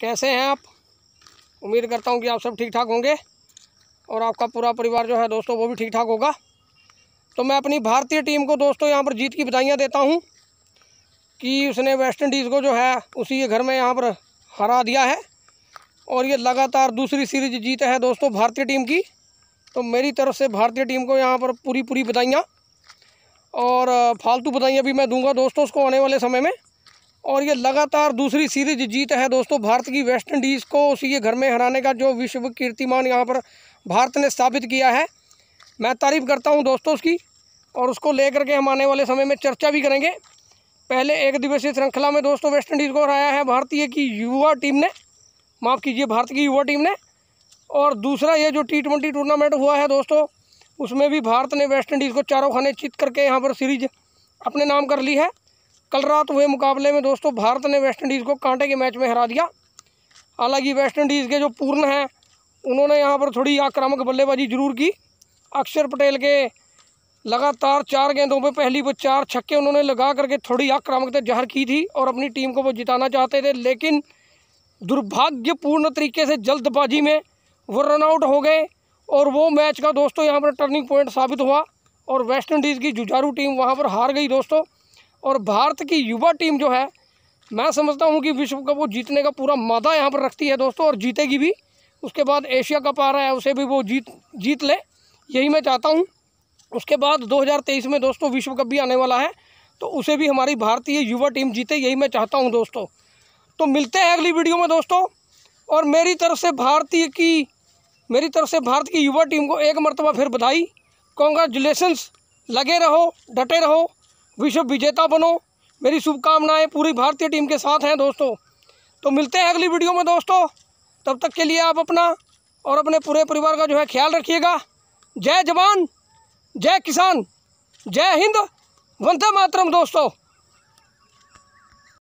कैसे हैं आप उम्मीद करता हूँ कि आप सब ठीक ठाक होंगे और आपका पूरा परिवार जो है दोस्तों वो भी ठीक ठाक होगा तो मैं अपनी भारतीय टीम को दोस्तों यहाँ पर जीत की बधाइयाँ देता हूँ कि उसने वेस्ट इंडीज़ को जो है उसी के घर में यहाँ पर हरा दिया है और ये लगातार दूसरी सीरीज जीत है दोस्तों भारतीय टीम की तो मेरी तरफ से भारतीय टीम को यहाँ पर पूरी पूरी बधाइयाँ और फालतू बधाइयाँ भी मैं दूंगा दोस्तों उसको आने वाले समय में और ये लगातार दूसरी सीरीज जीत है दोस्तों भारत की वेस्ट इंडीज़ को उसी के घर में हराने का जो विश्व कीर्तिमान यहाँ पर भारत ने स्थापित किया है मैं तारीफ़ करता हूँ दोस्तों उसकी और उसको लेकर के हम आने वाले समय में चर्चा भी करेंगे पहले एक दिवसीय श्रृंखला में दोस्तों वेस्ट इंडीज़ को हराया है भारतीय की युवा टीम ने माफ़ कीजिए भारत की युवा टीम ने और दूसरा ये जो टी ट्वेंटी टूर्नामेंट हुआ है दोस्तों उसमें भी भारत ने वेस्ट इंडीज़ को चारों खाने चित करके यहाँ पर सीरीज अपने नाम कर ली है कल रात हुए मुकाबले में दोस्तों भारत ने वेस्टइंडीज़ को कांटे के मैच में हरा दिया हालांकि वेस्टइंडीज़ के जो पूर्ण हैं उन्होंने यहाँ पर थोड़ी आक्रामक बल्लेबाजी जरूर की अक्षर पटेल के लगातार चार गेंदों पर पहली वो चार छक्के उन्होंने लगा करके थोड़ी आक्रामकता जाहिर की थी और अपनी टीम को वो जिताना चाहते थे लेकिन दुर्भाग्यपूर्ण तरीके से जल्दबाजी में वो रनआउट हो गए और वो मैच का दोस्तों यहाँ पर टर्निंग पॉइंट साबित हुआ और वेस्ट इंडीज़ की जुझारू टीम वहाँ पर हार गई दोस्तों और भारत की युवा टीम जो है मैं समझता हूँ कि विश्व कप वो जीतने का पूरा मादा यहाँ पर रखती है दोस्तों और जीतेगी भी उसके बाद एशिया कप आ रहा है उसे भी वो जीत जीत ले यही मैं चाहता हूँ उसके बाद 2023 में दोस्तों विश्व कप भी आने वाला है तो उसे भी हमारी भारतीय युवा टीम जीते यही मैं चाहता हूँ दोस्तों तो मिलते हैं अगली वीडियो में दोस्तों और मेरी तरफ से भारतीय की मेरी तरफ से भारत की युवा टीम को एक मरतबा फिर बधाई कॉन्ग्रेचुलेसन्स लगे रहो डटे रहो विश्व विजेता बनो मेरी शुभकामनाएं पूरी भारतीय टीम के साथ हैं दोस्तों तो मिलते हैं अगली वीडियो में दोस्तों तब तक के लिए आप अपना और अपने पूरे परिवार का जो है ख्याल रखिएगा जय जवान जय किसान जय हिंद वंदे मातरम दोस्तों